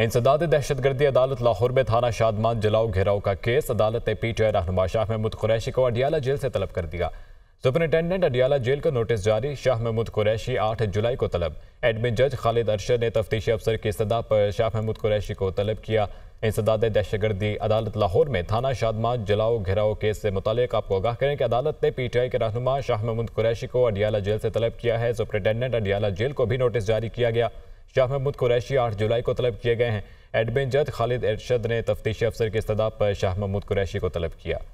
इंसदाद दहशतगर्दी अदालत लाहौर में थाना शादमान जलाओ घेराव का केस अदालत ने पीटीआई रहनुमा शाह महमूद कुरैशी को अडियाला जेल से तलब कर दिया सुपरिटेंडेंट अडियाला जेल को नोटिस जारी शाह महमूद कुरैशी आठ जुलाई को तलब एडमिन जज खालिद अरशद ने तफ्तीशी अफसर की सदा पर शाह महमूद कुरैशी को तलब किया इंसदाद दहशतगर्दी अदालत लाहौर में थाना शादमान जलाओ घेराव केस से मुतल आपको आगाह करें कि अदालत ने पीटीआई के रहनुमा शाह महमूद कुरैशी को अडियाला जेल से तलब किया है सुपरिटेंडेंट अडियाला जेल को भी नोटिस जारी किया गया शाह महमूद कुरैशी आठ जुलाई को तलब किए गए हैं एडमिन जज खालिद अरशद ने तफ्तीशी अफसर के इस्तः पर शाह महमूद कुरैशी को तलब किया